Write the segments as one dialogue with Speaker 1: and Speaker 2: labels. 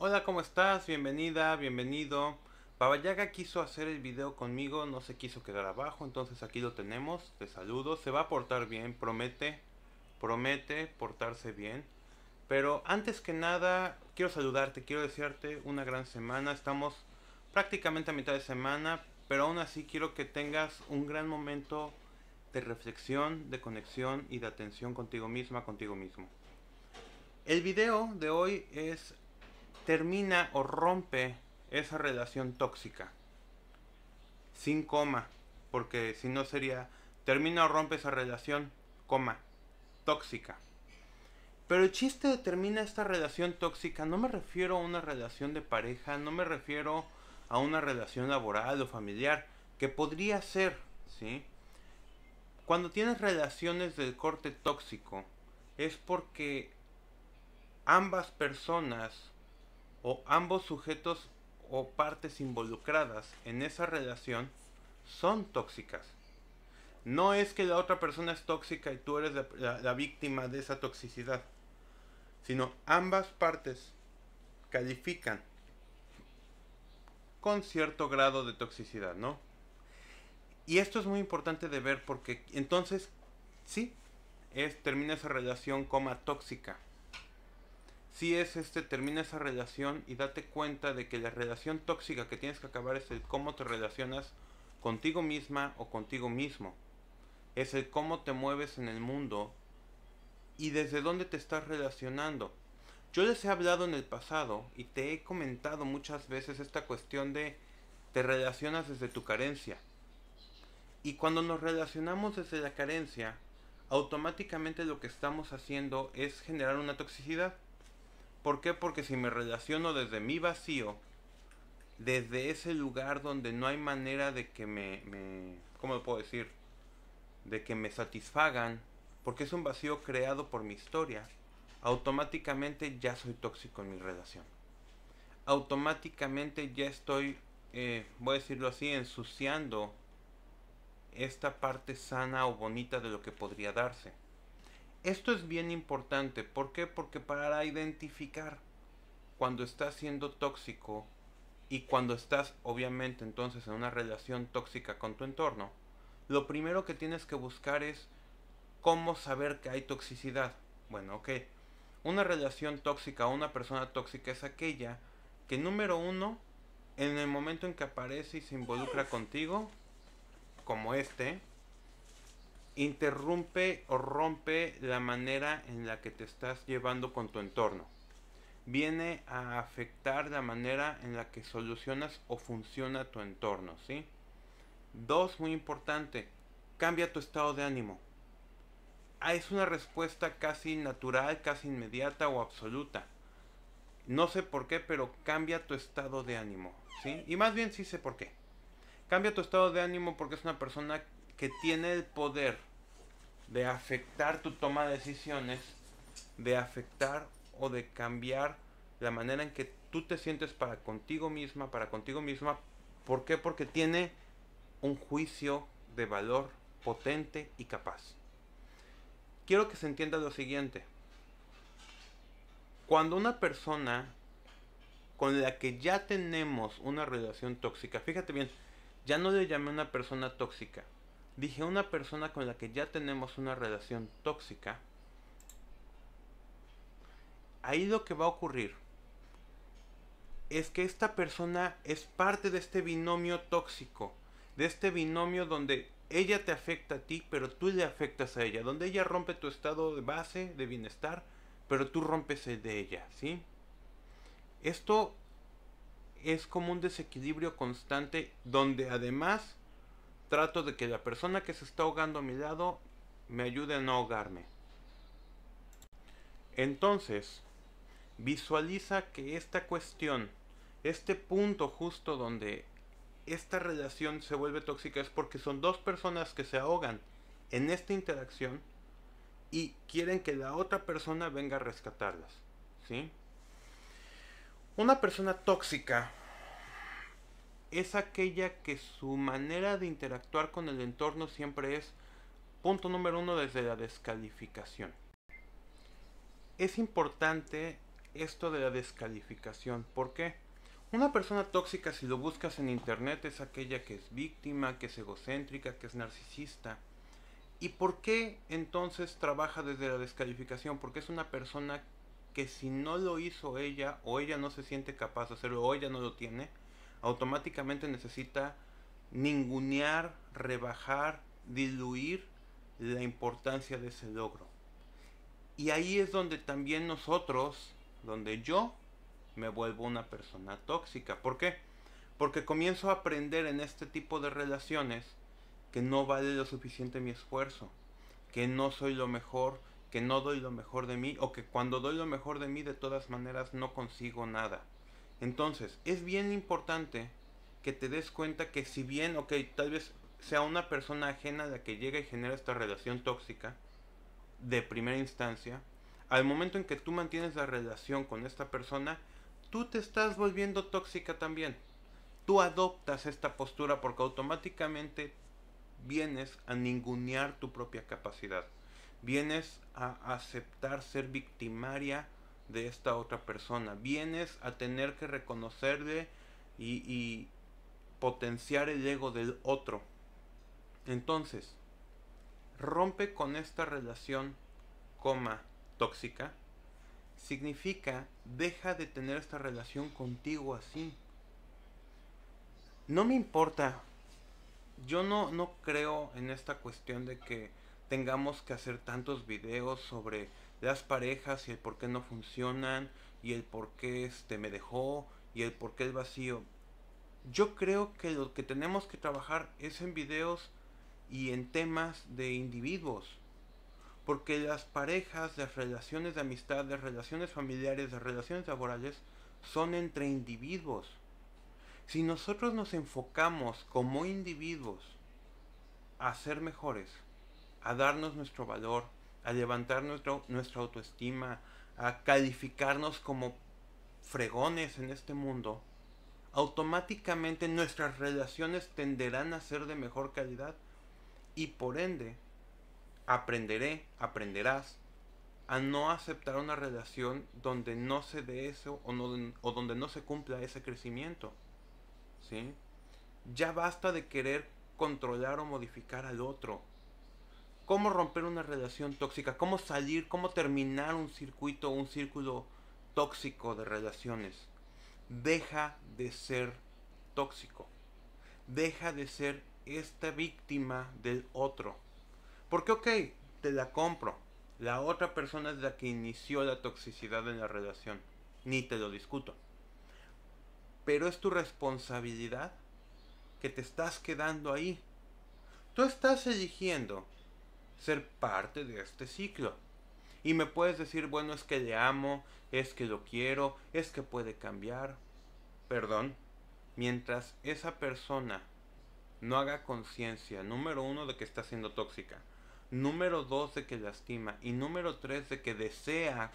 Speaker 1: Hola, ¿cómo estás? Bienvenida, bienvenido. Babayaga quiso hacer el video conmigo, no se quiso quedar abajo, entonces aquí lo tenemos. Te saludo, se va a portar bien, promete, promete portarse bien. Pero antes que nada, quiero saludarte, quiero desearte una gran semana. Estamos prácticamente a mitad de semana, pero aún así quiero que tengas un gran momento de reflexión, de conexión y de atención contigo misma, contigo mismo. El video de hoy es termina o rompe esa relación tóxica. Sin coma, porque si no sería, termina o rompe esa relación, coma, tóxica. Pero el chiste de termina esta relación tóxica, no me refiero a una relación de pareja, no me refiero a una relación laboral o familiar, que podría ser, ¿sí? Cuando tienes relaciones del corte tóxico, es porque ambas personas o ambos sujetos o partes involucradas en esa relación son tóxicas. No es que la otra persona es tóxica y tú eres la, víctima de esa toxicidad, sino ambas partes califican con cierto grado de toxicidad, ¿no? Y esto es muy importante de ver porque entonces, sí, es, termina esa relación coma tóxica si es este, termina esa relación y date cuenta de que la relación tóxica que tienes que acabar es el cómo te relacionas contigo misma o contigo mismo. Es el cómo te mueves en el mundo y desde dónde te estás relacionando. Yo les he hablado en el pasado y te he comentado muchas veces esta cuestión de te relacionas desde tu carencia. Y cuando nos relacionamos desde la carencia, automáticamente lo que estamos haciendo es generar una toxicidad. ¿Por qué? Porque si me relaciono desde mi vacío, desde ese lugar donde no hay manera de que me, ¿cómo puedo decir? De que me satisfagan, porque es un vacío creado por mi historia, automáticamente ya soy tóxico en mi relación. Automáticamente ya estoy, eh, voy a decirlo así, ensuciando esta parte sana o bonita de lo que podría darse. Esto es bien importante. ¿Por qué? Porque para identificar cuando estás siendo tóxico y cuando estás obviamente entonces en una relación tóxica con tu entorno, lo primero que tienes que buscar es cómo saber que hay toxicidad. Bueno, ok. Una relación tóxica o una persona tóxica es aquella que número uno, en el momento en que aparece y se involucra contigo, como este, interrumpe o rompe la manera en la que te estás llevando con tu entorno. Viene a afectar la manera en la que solucionas o funciona tu entorno, ¿sí? Dos, muy importante, cambia tu estado de ánimo. Ah, es una respuesta casi natural, casi inmediata o absoluta. No sé por qué, pero cambia tu estado de ánimo, ¿sí? Y más bien sí sé por qué. Cambia tu estado de ánimo porque es una persona que tiene el poder de afectar tu toma de decisiones, de afectar o de cambiar la manera en que tú te sientes para contigo misma, para contigo misma. ¿Por qué? Porque tiene un juicio de valor potente y capaz. Quiero que se entienda lo siguiente. Cuando una persona con la que ya tenemos una relación tóxica, fíjate bien, ya no le llamé una persona tóxica, Dije, una persona con la que ya tenemos una relación tóxica. Ahí lo que va a ocurrir es que esta persona es parte de este binomio tóxico, de este binomio donde ella te afecta a ti, pero tú le afectas a ella, donde ella rompe tu estado de base de bienestar, pero tú rompes el de ella, ¿sí? Esto es como un desequilibrio constante donde además Trato de que la persona que se está ahogando a mi lado me ayude a no ahogarme. Entonces, visualiza que esta cuestión, este punto justo donde esta relación se vuelve tóxica es porque son dos personas que se ahogan en esta interacción y quieren que la otra persona venga a rescatarlas. ¿sí? Una persona tóxica es aquella que su manera de interactuar con el entorno siempre es punto número uno desde la descalificación. Es importante esto de la descalificación. ¿Por qué? Una persona tóxica, si lo buscas en internet, es aquella que es víctima, que es egocéntrica, que es narcisista. ¿Y por qué entonces trabaja desde la descalificación? Porque es una persona que si no lo hizo ella, o ella no se siente capaz de hacerlo, o ella no lo tiene, automáticamente necesita ningunear, rebajar, diluir la importancia de ese logro. Y ahí es donde también nosotros, donde yo me vuelvo una persona tóxica. ¿Por qué? Porque comienzo a aprender en este tipo de relaciones que no vale lo suficiente mi esfuerzo, que no soy lo mejor, que no doy lo mejor de mí o que cuando doy lo mejor de mí de todas maneras no consigo nada. Entonces, es bien importante que te des cuenta que si bien, ok, tal vez sea una persona ajena la que llega y genera esta relación tóxica de primera instancia, al momento en que tú mantienes la relación con esta persona, tú te estás volviendo tóxica también. Tú adoptas esta postura porque automáticamente vienes a ningunear tu propia capacidad. Vienes a aceptar ser victimaria de esta otra persona. Vienes a tener que reconocerle y, y potenciar el ego del otro. Entonces, rompe con esta relación, coma, tóxica, significa deja de tener esta relación contigo así. No me importa. Yo no, no creo en esta cuestión de que tengamos que hacer tantos videos sobre las parejas y el por qué no funcionan y el por qué este me dejó y el por qué el vacío. Yo creo que lo que tenemos que trabajar es en videos y en temas de individuos. Porque las parejas, las relaciones de amistad, las relaciones familiares, las relaciones laborales son entre individuos. Si nosotros nos enfocamos como individuos a ser mejores, a darnos nuestro valor, a levantar nuestro, nuestra autoestima, a calificarnos como fregones en este mundo, automáticamente nuestras relaciones tenderán a ser de mejor calidad y por ende aprenderé, aprenderás a no aceptar una relación donde no se dé eso o, no, o donde no se cumpla ese crecimiento. ¿sí? Ya basta de querer controlar o modificar al otro cómo romper una relación tóxica, cómo salir, cómo terminar un circuito, un círculo tóxico de relaciones. Deja de ser tóxico. Deja de ser esta víctima del otro. Porque ok, te la compro. La otra persona es la que inició la toxicidad en la relación. Ni te lo discuto. Pero es tu responsabilidad que te estás quedando ahí. Tú estás eligiendo ser parte de este ciclo. Y me puedes decir, bueno, es que le amo, es que lo quiero, es que puede cambiar. Perdón, mientras esa persona no haga conciencia, número uno, de que está siendo tóxica, número dos, de que lastima, y número tres, de que desea,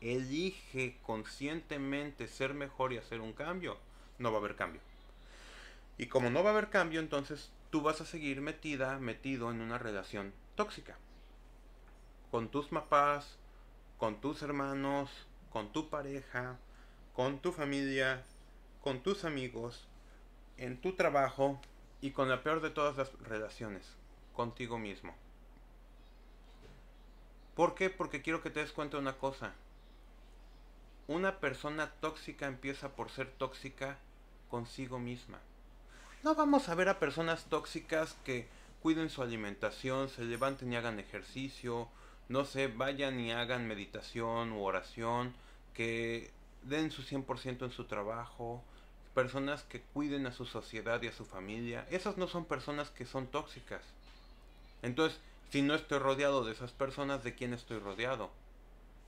Speaker 1: elige conscientemente ser mejor y hacer un cambio, no va a haber cambio. Y como no va a haber cambio, entonces tú vas a seguir metida, metido en una relación tóxica. Con tus papás, con tus hermanos, con tu pareja, con tu familia, con tus amigos, en tu trabajo y con la peor de todas las relaciones, contigo mismo. ¿Por qué? Porque quiero que te des cuenta de una cosa. Una persona tóxica empieza por ser tóxica consigo misma. No vamos a ver a personas tóxicas que cuiden su alimentación, se levanten y hagan ejercicio, no sé, vayan y hagan meditación u oración, que den su 100% en su trabajo, personas que cuiden a su sociedad y a su familia, esas no son personas que son tóxicas. Entonces, si no estoy rodeado de esas personas, ¿de quién estoy rodeado?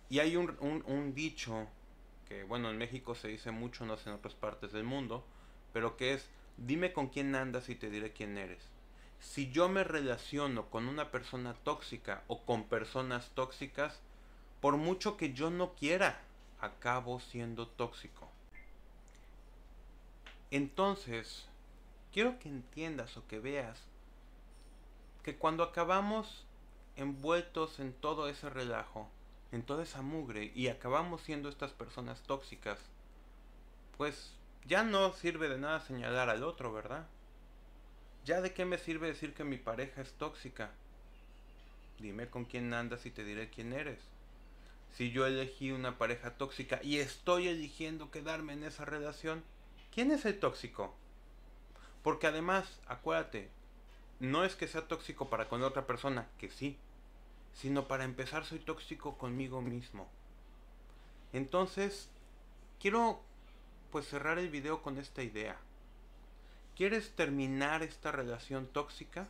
Speaker 1: Y hay un, un dicho que, bueno, en México se dice mucho, no sé en otras partes del mundo, pero que es, dime con quién andas y te diré quién eres. Si yo me relaciono con una persona tóxica o con personas tóxicas, por mucho que yo no quiera, acabo siendo tóxico. Entonces, quiero que entiendas o que veas que cuando acabamos envueltos en todo ese relajo, en toda esa mugre y acabamos siendo estas personas tóxicas, pues ya no sirve de nada señalar al otro, ¿verdad? ¿Ya de qué me sirve decir que mi pareja es tóxica? Dime con quién andas y te diré quién eres. Si yo elegí una pareja tóxica y estoy eligiendo quedarme en esa relación, ¿quién es el tóxico? Porque además, acuérdate, no es que sea tóxico para con otra persona, que sí, sino para empezar soy tóxico conmigo mismo. Entonces, quiero pues cerrar el video con esta idea. ¿Quieres terminar esta relación tóxica?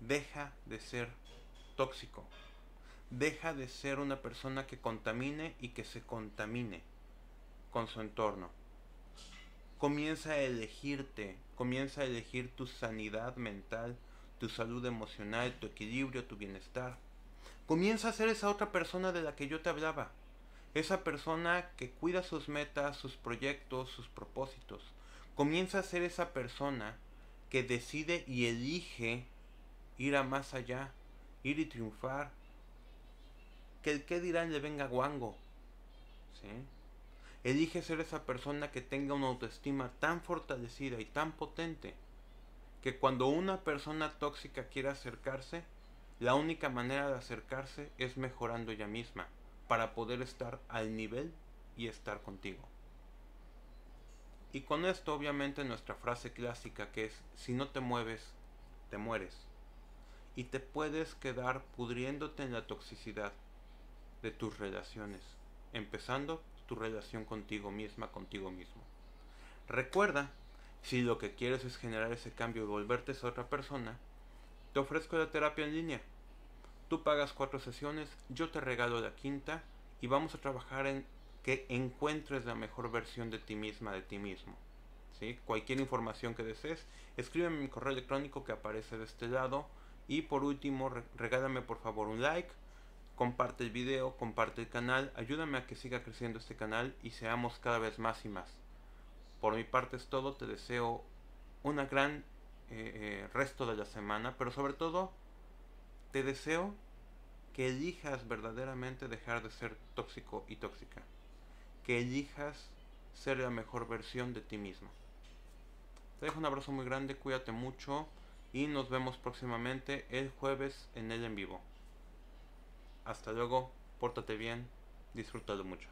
Speaker 1: Deja de ser tóxico. Deja de ser una persona que contamine y que se contamine con su entorno. Comienza a elegirte, comienza a elegir tu sanidad mental, tu salud emocional, tu equilibrio, tu bienestar. Comienza a ser esa otra persona de la que yo te hablaba. Esa persona que cuida sus metas, sus proyectos, sus propósitos comienza a ser esa persona que decide y elige ir a más allá, ir y triunfar. Que el que dirán le venga guango. ¿Sí? Elige ser esa persona que tenga una autoestima tan fortalecida y tan potente que cuando una persona tóxica quiera acercarse, la única manera de acercarse es mejorando ella misma para poder estar al nivel y estar contigo. Y con esto obviamente nuestra frase clásica que es, si no te mueves, te mueres. Y te puedes quedar pudriéndote en la toxicidad de tus relaciones, empezando tu relación contigo misma, contigo mismo. Recuerda, si lo que quieres es generar ese cambio y volverte a otra persona, te ofrezco la terapia en línea. Tú pagas cuatro sesiones, yo te regalo la quinta y vamos a trabajar en que encuentres la mejor versión de ti misma, de ti mismo. ¿sí? Cualquier información que desees, escríbeme mi correo electrónico que aparece de este lado. Y por último, regálame por favor un like, comparte el video, comparte el canal, ayúdame a que siga creciendo este canal y seamos cada vez más y más. Por mi parte es todo, te deseo una gran eh, eh, resto de la semana, pero sobre todo te deseo que elijas verdaderamente dejar de ser tóxico y tóxica que elijas ser la mejor versión de ti mismo. Te dejo un abrazo muy grande, cuídate mucho y nos vemos próximamente el jueves en el en vivo. Hasta luego, pórtate bien, disfrútalo mucho.